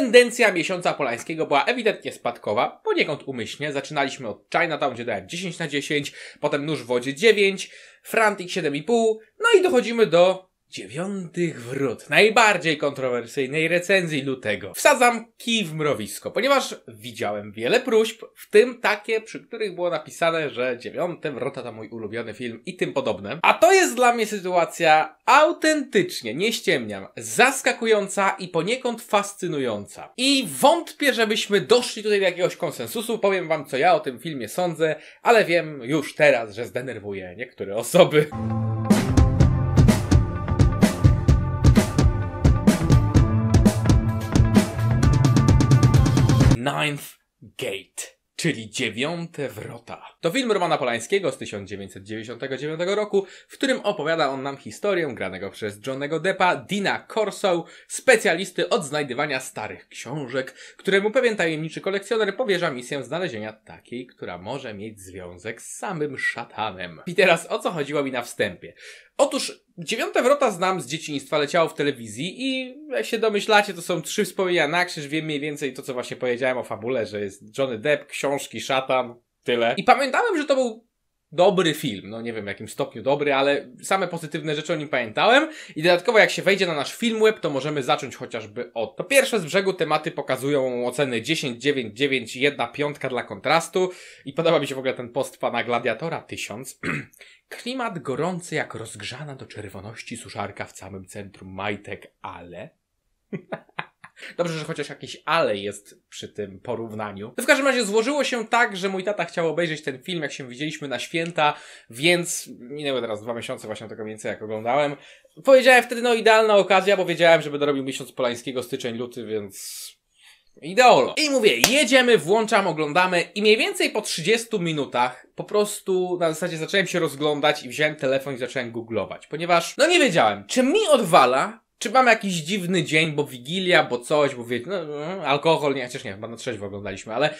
tendencja miesiąca polańskiego była ewidentnie spadkowa, poniekąd umyślnie. Zaczynaliśmy od Chinatown, gdzie dałem 10 na 10, potem Nóż w Wodzie 9, Frantic 7,5, no i dochodzimy do Dziewiątych wrót, najbardziej kontrowersyjnej recenzji lutego. Wsadzam kij w mrowisko, ponieważ widziałem wiele próśb, w tym takie, przy których było napisane, że dziewiąte wrota to mój ulubiony film i tym podobne. A to jest dla mnie sytuacja autentycznie, nie ściemniam, zaskakująca i poniekąd fascynująca. I wątpię, żebyśmy doszli tutaj do jakiegoś konsensusu, powiem wam co ja o tym filmie sądzę, ale wiem już teraz, że zdenerwuję niektóre osoby. Ninth Gate. Czyli Dziewiąte Wrota. To film Romana Polańskiego z 1999 roku, w którym opowiada on nam historię granego przez Johnnego Deppa, Dina Corso, specjalisty od znajdywania starych książek, któremu pewien tajemniczy kolekcjoner powierza misję znalezienia takiej, która może mieć związek z samym szatanem. I teraz o co chodziło mi na wstępie? Otóż Dziewiąte wrota znam z dzieciństwa, leciało w telewizji i jak się domyślacie, to są trzy wspomnienia na krzyż, wiem mniej więcej to, co właśnie powiedziałem o fabule, że jest Johnny Depp, książki, szatan, tyle. I pamiętałem, że to był dobry film. No nie wiem w jakim stopniu dobry, ale same pozytywne rzeczy o nim pamiętałem. I dodatkowo jak się wejdzie na nasz film web, to możemy zacząć chociażby od. to pierwsze z brzegu tematy pokazują oceny 10, 9, 9, 1 piątka dla kontrastu. I podoba mi się w ogóle ten post pana Gladiatora 1000. Klimat gorący jak rozgrzana do czerwoności suszarka w całym centrum majtek, ale... Dobrze, że chociaż jakieś ale jest przy tym porównaniu. To w każdym razie złożyło się tak, że mój tata chciał obejrzeć ten film, jak się widzieliśmy na święta, więc minęły teraz dwa miesiące właśnie tego więcej, jak oglądałem. Powiedziałem wtedy, no idealna okazja, bo wiedziałem, żeby dorobił miesiąc Polańskiego, styczeń, luty, więc Ideolo. I mówię, jedziemy, włączam, oglądamy i mniej więcej po 30 minutach po prostu na zasadzie zacząłem się rozglądać i wziąłem telefon i zacząłem googlować, ponieważ no nie wiedziałem, czy mi odwala, czy mam jakiś dziwny dzień, bo wigilia, bo coś, bo wiecie, no, no, alkohol, nie, chociaż nie, chyba na trzeźwo oglądaliśmy, ale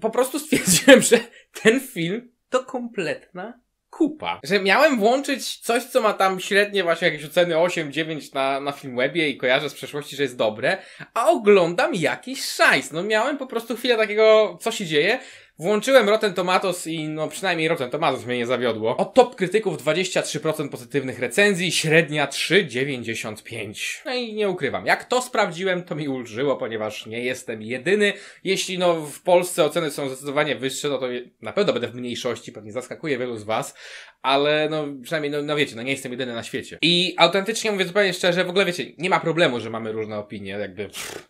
po prostu stwierdziłem, że ten film to kompletna kupa. Że miałem włączyć coś, co ma tam średnie właśnie jakieś oceny 8, 9 na, na Filmwebie i kojarzę z przeszłości, że jest dobre, a oglądam jakiś szajs. No miałem po prostu chwilę takiego, co się dzieje, Włączyłem Rotten Tomatoes i no przynajmniej Rotten Tomatoes mnie nie zawiodło. O top krytyków 23% pozytywnych recenzji, średnia 3,95. No i nie ukrywam, jak to sprawdziłem, to mi ulżyło, ponieważ nie jestem jedyny. Jeśli no w Polsce oceny są zdecydowanie wyższe, no to na pewno będę w mniejszości, pewnie zaskakuje wielu z was, ale no przynajmniej, no, no wiecie, no nie jestem jedyny na świecie. I autentycznie mówię zupełnie szczerze, w ogóle wiecie, nie ma problemu, że mamy różne opinie, jakby... Pff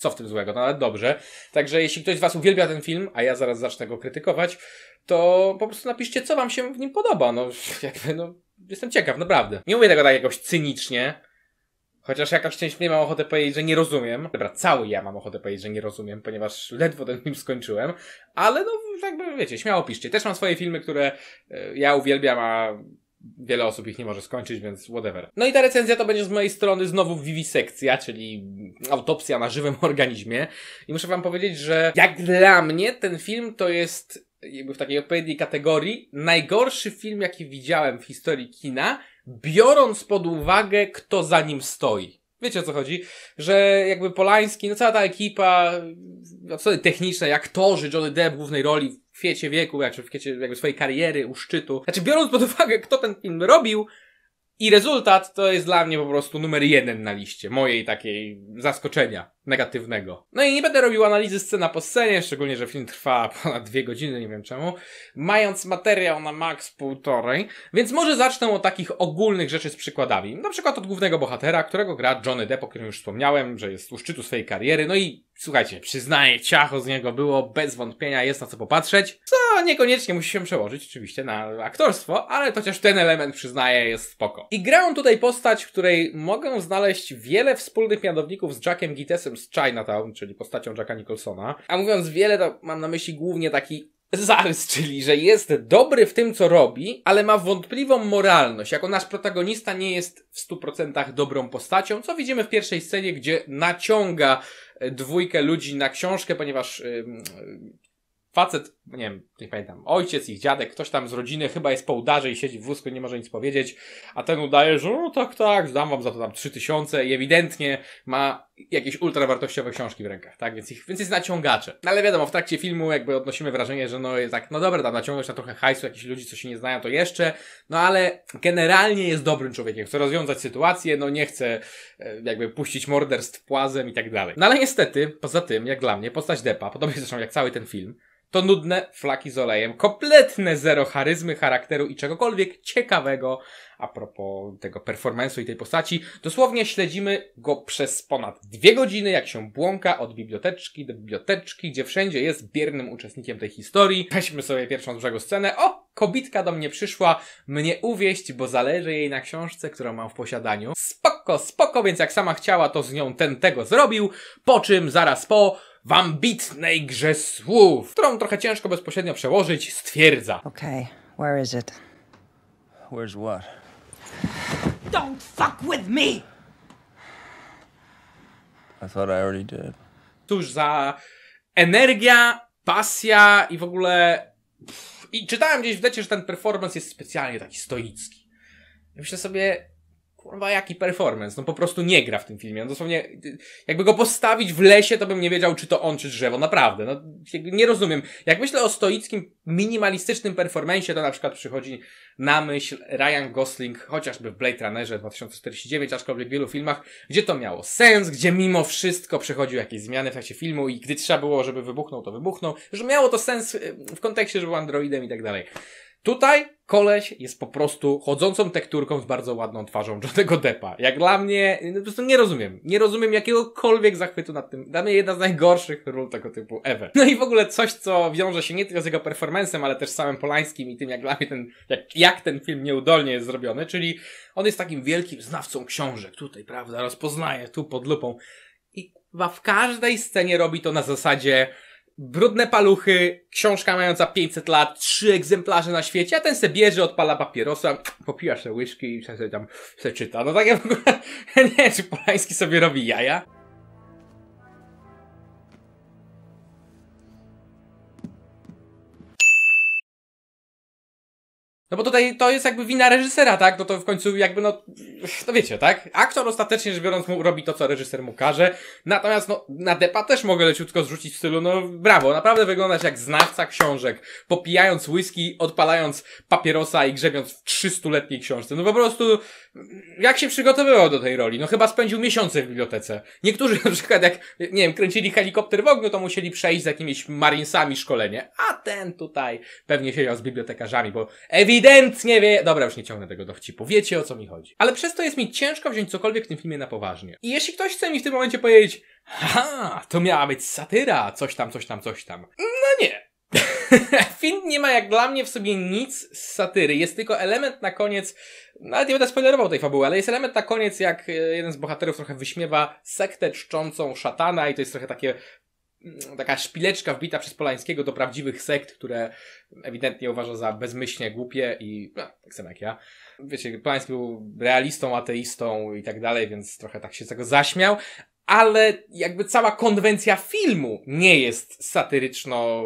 co w tym złego, no ale dobrze. Także jeśli ktoś z Was uwielbia ten film, a ja zaraz zacznę go krytykować, to po prostu napiszcie, co Wam się w nim podoba. No, jakby, no, jestem ciekaw, naprawdę. Nie mówię tego tak jakoś cynicznie, Chociaż jakaś część mnie ma ochotę powiedzieć, że nie rozumiem. Dobra, cały ja mam ochotę powiedzieć, że nie rozumiem, ponieważ ledwo ten film skończyłem. Ale no, jakby wiecie, śmiało piszcie. Też mam swoje filmy, które e, ja uwielbiam, a wiele osób ich nie może skończyć, więc whatever. No i ta recenzja to będzie z mojej strony znowu vivisekcja, czyli autopsja na żywym organizmie. I muszę wam powiedzieć, że jak dla mnie ten film to jest jakby w takiej odpowiedniej kategorii najgorszy film, jaki widziałem w historii kina, biorąc pod uwagę, kto za nim stoi. Wiecie o co chodzi? Że jakby Polański, no cała ta ekipa, no co techniczne, aktorzy, Johnny Depp w głównej roli, kwiecie wieku, jak w kwiecie jakby swojej kariery, u szczytu. Znaczy, biorąc pod uwagę, kto ten film robił, i rezultat to jest dla mnie po prostu numer jeden na liście mojej takiej zaskoczenia negatywnego. No i nie będę robił analizy scena po scenie, szczególnie, że film trwa ponad dwie godziny, nie wiem czemu, mając materiał na max półtorej, więc może zacznę od takich ogólnych rzeczy z przykładami. Na przykład od głównego bohatera, którego gra Johnny Depp, o którym już wspomniałem, że jest u szczytu swojej kariery, no i Słuchajcie, przyznaję, ciacho z niego było, bez wątpienia jest na co popatrzeć, co niekoniecznie musi się przełożyć oczywiście na aktorstwo, ale chociaż ten element przyznaję jest spoko. I gra tutaj postać, w której mogę znaleźć wiele wspólnych mianowników z Jackiem Gittesem z Chinatown, czyli postacią Jacka Nicholsona, a mówiąc wiele to mam na myśli głównie taki Zarys, czyli że jest dobry w tym, co robi, ale ma wątpliwą moralność. Jako nasz protagonista nie jest w 100% dobrą postacią, co widzimy w pierwszej scenie, gdzie naciąga e, dwójkę ludzi na książkę, ponieważ facet, nie wiem, nie pamiętam, ojciec, ich dziadek, ktoś tam z rodziny chyba jest po udarze i siedzi w wózku, nie może nic powiedzieć, a ten udaje, że no tak, tak, dam wam za to tam trzy tysiące i ewidentnie ma jakieś ultrawartościowe książki w rękach, tak, więc, ich, więc jest naciągacze. No ale wiadomo, w trakcie filmu jakby odnosimy wrażenie, że no jest tak, no dobra, tam naciągnąć na trochę hajsu, jakichś ludzi, co się nie znają, to jeszcze, no ale generalnie jest dobrym człowiekiem, chce rozwiązać sytuację, no nie chce e, jakby puścić morderstw płazem i tak dalej. No ale niestety, poza tym, jak dla mnie, postać Depa, podobnie zresztą jak cały ten film, to nudne flaki z olejem, kompletne zero charyzmy, charakteru i czegokolwiek ciekawego a propos tego performance'u i tej postaci. Dosłownie śledzimy go przez ponad dwie godziny, jak się błąka od biblioteczki do biblioteczki, gdzie wszędzie jest biernym uczestnikiem tej historii. Weźmy sobie pierwszą z brzegu scenę. O! Kobitka do mnie przyszła mnie uwieść, bo zależy jej na książce, którą mam w posiadaniu. Spoko, spoko, więc jak sama chciała, to z nią ten tego zrobił, po czym zaraz po w ambitnej grze słów, którą trochę ciężko bezpośrednio przełożyć, stwierdza. Okay, where is it? Where's what? Don't fuck with me! I thought I already did. Cóż za energia, pasja i w ogóle... Pff, I czytałem gdzieś w że ten performance jest specjalnie taki stoicki. myślę sobie, kurwa, jaki performance? No po prostu nie gra w tym filmie. No dosłownie, jakby go postawić w lesie, to bym nie wiedział, czy to on, czy drzewo, naprawdę. No, nie rozumiem. Jak myślę o stoickim, minimalistycznym performencie, to na przykład przychodzi na myśl Ryan Gosling, chociażby w Blade Runnerze 2049, aczkolwiek w wielu filmach, gdzie to miało sens, gdzie mimo wszystko przechodził jakieś zmiany w trakcie filmu i gdy trzeba było, żeby wybuchnął, to wybuchnął, że miało to sens e, w kontekście, że był androidem i tak dalej. Tutaj koleś jest po prostu chodzącą tekturką z bardzo ładną twarzą Johnnego Deppa. Jak dla mnie, no, po prostu nie rozumiem. Nie rozumiem jakiegokolwiek zachwytu nad tym. Dla mnie jedna z najgorszych ról tego typu ever. No i w ogóle coś, co wiąże się nie tylko z jego performancem, ale też z samym Polańskim i tym, jak dla mnie ten, jak, jak ten film nieudolnie jest zrobiony, czyli on jest takim wielkim znawcą książek tutaj, prawda, rozpoznaje tu pod lupą. I w każdej scenie robi to na zasadzie brudne paluchy, książka mająca 500 lat, trzy egzemplarze na świecie, a ten se bierze, odpala papierosa, popija się łyżki i sobie tam se czyta. No tak ja w ogóle, nie wiem, czy Polański sobie robi jaja. No bo tutaj to jest jakby wina reżysera, tak? No to w końcu jakby no no wiecie, tak? Aktor ostatecznie rzecz biorąc mu, robi to, co reżyser mu każe. Natomiast, no, na depa też mogę leciutko zrzucić w stylu, no, brawo, naprawdę wyglądać jak znawca książek, popijając whisky, odpalając papierosa i grzebiąc w 300-letniej książce. No po prostu, jak się przygotowywał do tej roli? No chyba spędził miesiące w bibliotece. Niektórzy na przykład, jak, nie wiem, kręcili helikopter w ogniu, to musieli przejść z jakimiś marinesami szkolenie. A ten tutaj pewnie siedział z bibliotekarzami, bo ewidentnie wie... Dobra, już nie ciągnę tego dowcipu. Wiecie, o co mi chodzi. Ale przez przez to jest mi ciężko wziąć cokolwiek w tym filmie na poważnie. I jeśli ktoś chce mi w tym momencie powiedzieć, ha, to miała być satyra, coś tam, coś tam, coś tam. No nie. Film nie ma jak dla mnie w sobie nic z satyry. Jest tylko element na koniec, nawet nie będę spoilerował tej fabuły, ale jest element na koniec, jak e, jeden z bohaterów trochę wyśmiewa sektę czczącą szatana i to jest trochę takie Mm, taka szpileczka wbita przez Polańskiego do prawdziwych sekt, które ewidentnie uważa za bezmyślnie głupie i no, tak samo jak ja. Wiecie, Polański był realistą, ateistą i tak dalej, więc trochę tak się z tego zaśmiał, ale jakby cała konwencja filmu nie jest satyryczno,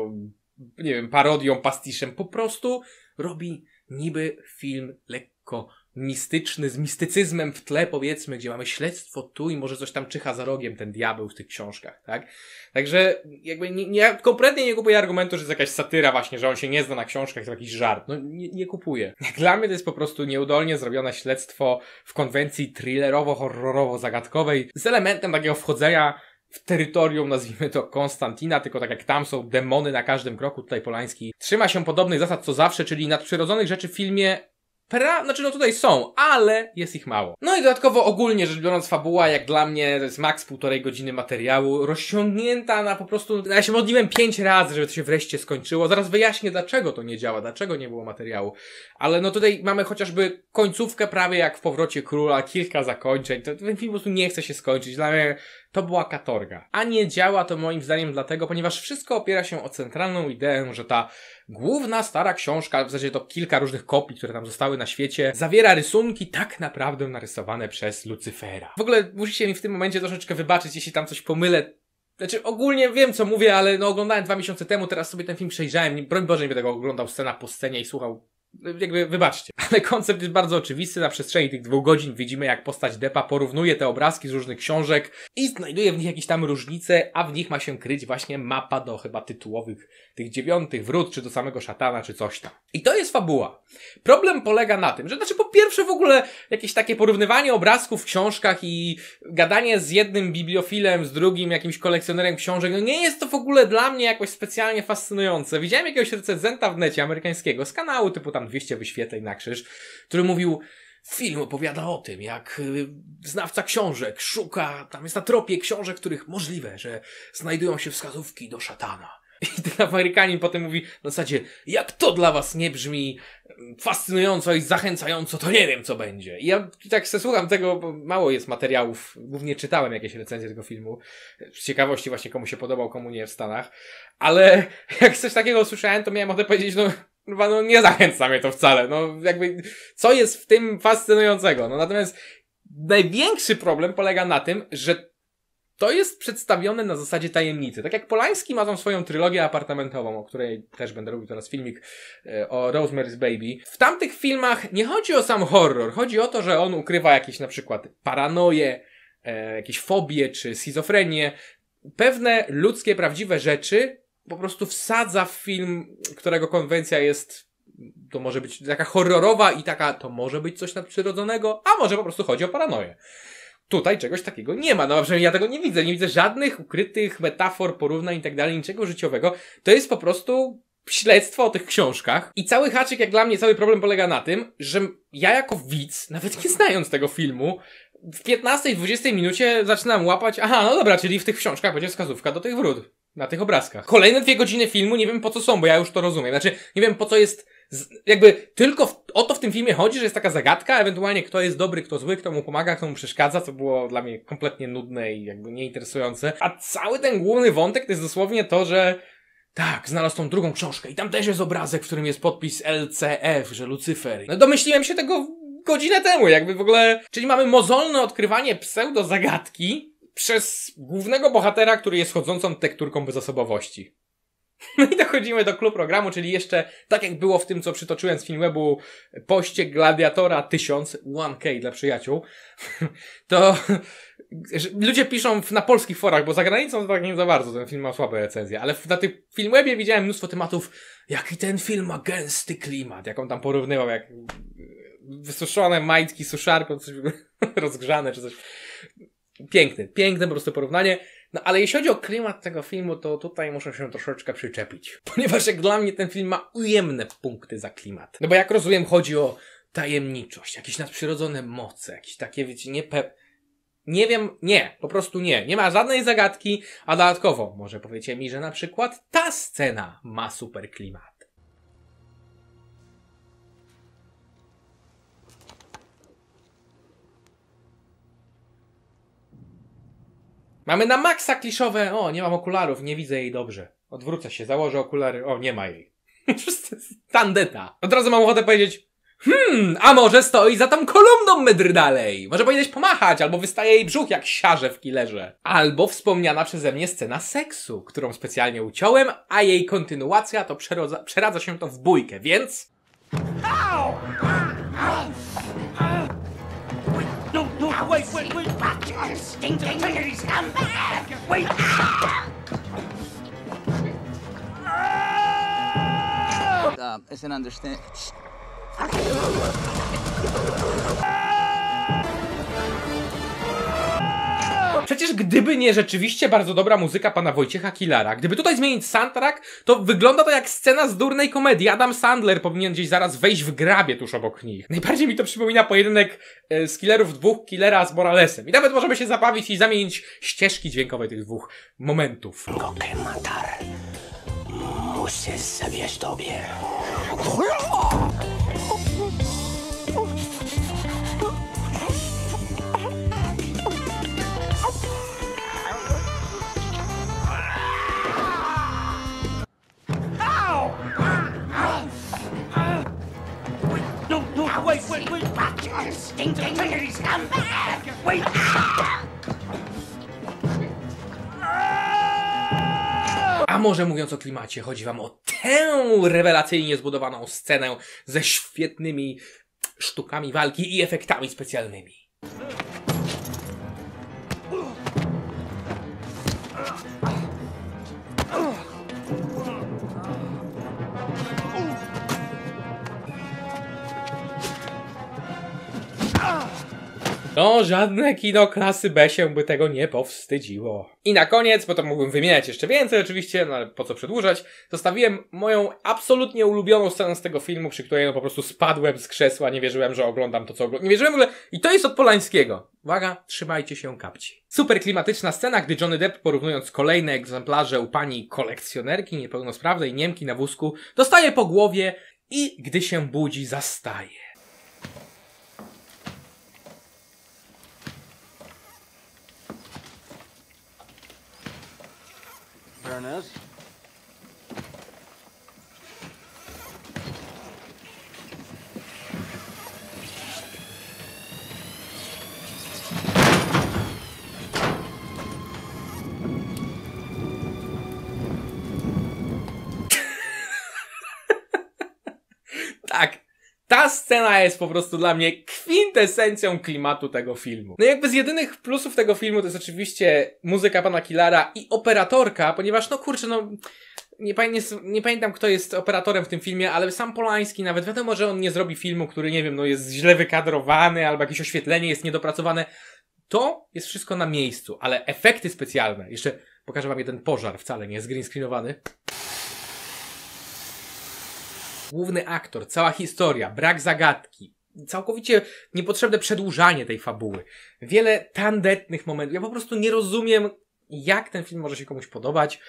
nie wiem, parodią, pastiszem, po prostu robi niby film lekko mistyczny, z mistycyzmem w tle, powiedzmy, gdzie mamy śledztwo tu i może coś tam czyha za rogiem ten diabeł w tych książkach, tak? Także jakby nie, nie, kompletnie nie kupuję argumentu, że jest jakaś satyra właśnie, że on się nie zna na książkach, to jakiś żart. No nie, nie kupuję. Dla mnie to jest po prostu nieudolnie zrobione śledztwo w konwencji thrillerowo-horrorowo-zagadkowej z elementem takiego wchodzenia w terytorium, nazwijmy to Konstantina, tylko tak jak tam są demony na każdym kroku, tutaj Polański trzyma się podobnych zasad co zawsze, czyli nadprzyrodzonych rzeczy w filmie Pra, znaczy no tutaj są, ale jest ich mało. No i dodatkowo ogólnie rzecz biorąc fabuła jak dla mnie to jest maks półtorej godziny materiału, rozciągnięta na po prostu, ja się modliłem pięć razy, żeby to się wreszcie skończyło, zaraz wyjaśnię dlaczego to nie działa, dlaczego nie było materiału, ale no tutaj mamy chociażby końcówkę prawie jak w Powrocie Króla, kilka zakończeń, to, ten film po prostu nie chce się skończyć, dla mnie to była katorga. A nie działa to moim zdaniem dlatego, ponieważ wszystko opiera się o centralną ideę, że ta Główna stara książka, w zasadzie to kilka różnych kopii, które tam zostały na świecie, zawiera rysunki tak naprawdę narysowane przez Lucyfera. W ogóle musicie mi w tym momencie troszeczkę wybaczyć, jeśli tam coś pomylę, znaczy, ogólnie wiem co mówię, ale no oglądałem dwa miesiące temu, teraz sobie ten film przejrzałem. Broń Boże, nie będę go oglądał scena po scenie i słuchał jakby wybaczcie, ale koncept jest bardzo oczywisty. Na przestrzeni tych dwóch godzin widzimy, jak postać Depa porównuje te obrazki z różnych książek i znajduje w nich jakieś tam różnice, a w nich ma się kryć właśnie mapa do chyba tytułowych tych dziewiątych wrót, czy do samego szatana, czy coś tam. I to jest fabuła. Problem polega na tym, że znaczy po pierwsze w ogóle jakieś takie porównywanie obrazków w książkach i gadanie z jednym bibliofilem, z drugim jakimś kolekcjonerem książek, no nie jest to w ogóle dla mnie jakoś specjalnie fascynujące. Widziałem jakiegoś recenzenta w necie amerykańskiego z kanału typu tam tam 200 wyświetleń na krzyż, który mówił, film opowiada o tym, jak y, znawca książek szuka, tam jest na tropie książek, których możliwe, że znajdują się wskazówki do szatana. I ten Amerykanin potem mówi w zasadzie, jak to dla was nie brzmi fascynująco i zachęcająco, to nie wiem co będzie. I ja tak se słucham tego, bo mało jest materiałów, głównie czytałem jakieś recenzje tego filmu, z ciekawości właśnie komu się podobał, komu nie w Stanach, ale jak coś takiego usłyszałem, to miałem tego powiedzieć, no Chyba no nie zachęca mnie to wcale. No jakby, co jest w tym fascynującego? No natomiast największy problem polega na tym, że to jest przedstawione na zasadzie tajemnicy. Tak jak Polański ma tą swoją trylogię apartamentową, o której też będę robił teraz filmik e, o Rosemary's Baby. W tamtych filmach nie chodzi o sam horror, chodzi o to, że on ukrywa jakieś na przykład paranoje, e, jakieś fobie czy schizofrenię, pewne ludzkie, prawdziwe rzeczy, po prostu wsadza w film, którego konwencja jest, to może być taka horrorowa i taka, to może być coś nadprzyrodzonego, a może po prostu chodzi o paranoję. Tutaj czegoś takiego nie ma. No przynajmniej ja tego nie widzę. Nie widzę żadnych ukrytych metafor, porównań i tak dalej, niczego życiowego. To jest po prostu śledztwo o tych książkach. I cały haczyk, jak dla mnie, cały problem polega na tym, że ja jako widz, nawet nie znając tego filmu, w 15-20 minucie zaczynam łapać, aha, no dobra, czyli w tych książkach będzie wskazówka do tych wrót na tych obrazkach. Kolejne dwie godziny filmu nie wiem po co są, bo ja już to rozumiem. Znaczy, nie wiem po co jest. Z, jakby tylko w, o to w tym filmie chodzi, że jest taka zagadka, ewentualnie kto jest dobry, kto zły, kto mu pomaga, kto mu przeszkadza, co było dla mnie kompletnie nudne i jakby nieinteresujące. A cały ten główny wątek to jest dosłownie to, że tak, znalazł tą drugą książkę i tam też jest obrazek, w którym jest podpis LCF, że Lucyfer. No domyśliłem się tego godzinę temu, jakby w ogóle... Czyli mamy mozolne odkrywanie pseudo zagadki, przez głównego bohatera, który jest chodzącą tekturką bezosobowości. No i dochodzimy do klubu programu, czyli jeszcze tak jak było w tym, co przytoczyłem z filmwebu poście Gladiatora 1000 1K dla przyjaciół, to ludzie piszą na polskich forach, bo za granicą tak nie za bardzo, ten film ma słabe recenzje, ale na tym filmwebie widziałem mnóstwo tematów, jaki ten film ma gęsty klimat, jak on tam porównywał, jak e, wysuszone majtki suszarką, coś rozgrzane czy coś. Piękny, piękne po prostu porównanie. No ale jeśli chodzi o klimat tego filmu, to tutaj muszę się troszeczkę przyczepić. Ponieważ jak dla mnie ten film ma ujemne punkty za klimat. No bo jak rozumiem, chodzi o tajemniczość, jakieś nadprzyrodzone moce, jakieś takie, wiecie, niepe... Nie wiem, nie, po prostu nie. Nie ma żadnej zagadki, a dodatkowo może powiecie mi, że na przykład ta scena ma super klimat. Mamy na maksa kliszowe. O, nie mam okularów, nie widzę jej dobrze. Odwrócę się, założę okulary. O, nie ma jej. Tandeta. Od razu mam ochotę powiedzieć, Hmm, a może stoi za tą kolumną Medry dalej? Może powinieneś pomachać, albo wystaje jej brzuch jak siarze w killerze. Albo wspomniana przeze mnie scena seksu, którą specjalnie uciąłem, a jej kontynuacja to przerodza, przeradza się to w bójkę, więc... Ow! Ow! Ow! No, no, stinking Wait! Uh, it's an understand. Przecież gdyby nie rzeczywiście bardzo dobra muzyka pana Wojciecha Kilara, gdyby tutaj zmienić soundtrack, to wygląda to jak scena z durnej komedii. Adam Sandler powinien gdzieś zaraz wejść w grabie tuż obok nich. Najbardziej mi to przypomina pojedynek e, z killerów dwóch, killera z Moralesem. I nawet możemy się zabawić i zamienić ścieżki dźwiękowe tych dwóch momentów. matar, Muszę sobie tobie. wait, wait, wait. stinking, Wait. A może mówiąc o klimacie, chodzi wam o tę rewelacyjnie zbudowaną scenę ze świetnymi sztukami walki i efektami specjalnymi. No, żadne kino klasy B się by tego nie powstydziło. I na koniec, bo to mógłbym wymieniać jeszcze więcej oczywiście, no ale po co przedłużać, zostawiłem moją absolutnie ulubioną scenę z tego filmu, przy której no po prostu spadłem z krzesła, nie wierzyłem, że oglądam to, co oglądam. Nie wierzyłem w ogóle. I to jest od Polańskiego. Uwaga, trzymajcie się kapci. Super klimatyczna scena, gdy Johnny Depp porównując kolejne egzemplarze u pani kolekcjonerki niepełnosprawnej Niemki na wózku, dostaje po głowie i gdy się budzi, zastaje. Fairness. ta scena jest po prostu dla mnie kwintesencją klimatu tego filmu. No jakby z jedynych plusów tego filmu to jest oczywiście muzyka pana Kilara i operatorka, ponieważ no kurczę, no nie, nie, pamiętam, kto jest operatorem w tym filmie, ale sam Polański, nawet wiadomo, że on nie zrobi filmu, który, nie wiem, no jest źle wykadrowany, albo jakieś oświetlenie jest niedopracowane. To jest wszystko na miejscu, ale efekty specjalne, jeszcze pokażę wam jeden pożar, wcale nie jest green screenowany. Główny aktor, cała historia, brak zagadki, całkowicie niepotrzebne przedłużanie tej fabuły. Wiele tandetnych momentów. Ja po prostu nie rozumiem, jak ten film może się komuś podobać.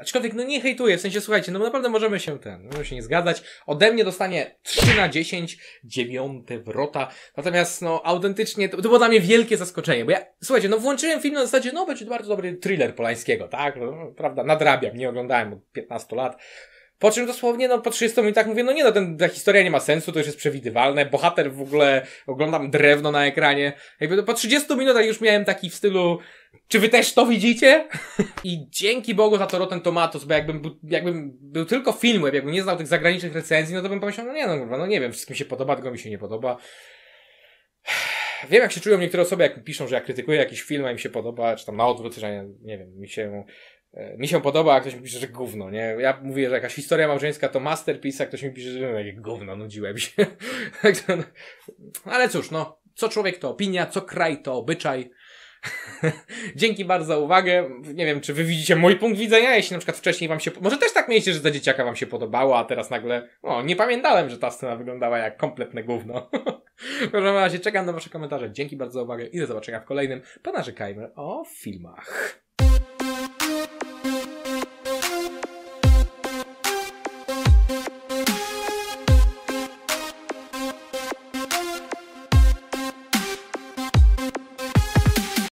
Aczkolwiek, no nie hejtuję, w sensie, słuchajcie, no naprawdę możemy się ten, możemy się nie zgadzać. Ode mnie dostanie 3 na 10, 9 wrota. Natomiast, no, autentycznie, to, to było dla mnie wielkie zaskoczenie, bo ja, słuchajcie, no włączyłem film na zasadzie, no, będzie bardzo dobry thriller Polańskiego, tak? No, prawda, nadrabiam, nie oglądałem od 15 lat. Po czym dosłownie, no po 30 minutach mówię, no nie, no ten, ta historia nie ma sensu, to już jest przewidywalne. Bohater w ogóle, oglądam drewno na ekranie. Jakby no, po 30 minutach już miałem taki w stylu, czy wy też to widzicie? I dzięki Bogu za to Rotten Tomatoes, bo jakbym, jakbym był tylko film jakbym nie znał tych zagranicznych recenzji, no to bym pomyślał, no nie, no kurwa, no nie wiem, wszystkim się podoba, tylko mi się nie podoba. Wiem, jak się czują niektóre osoby, jak piszą, że ja krytykuję jakiś film, a im się podoba, czy tam na odwrót, że nie, nie wiem, mi się E, mi się podoba, a ktoś mi pisze, że gówno, nie? Ja mówię, że jakaś historia małżeńska to masterpiece, a ktoś mi pisze, że no, jakie gówno, nudziłem się. Ale cóż, no, co człowiek to opinia, co kraj to obyczaj. Dzięki bardzo za uwagę. Nie wiem, czy wy widzicie mój punkt widzenia, jeśli na przykład wcześniej wam się, może też tak mieliście, że ta dzieciaka wam się podobała a teraz nagle, No, nie pamiętałem, że ta scena wyglądała jak kompletne gówno. w każdym razie czekam na wasze komentarze. Dzięki bardzo za uwagę i do zobaczenia w kolejnym Ponarzekajmy o filmach.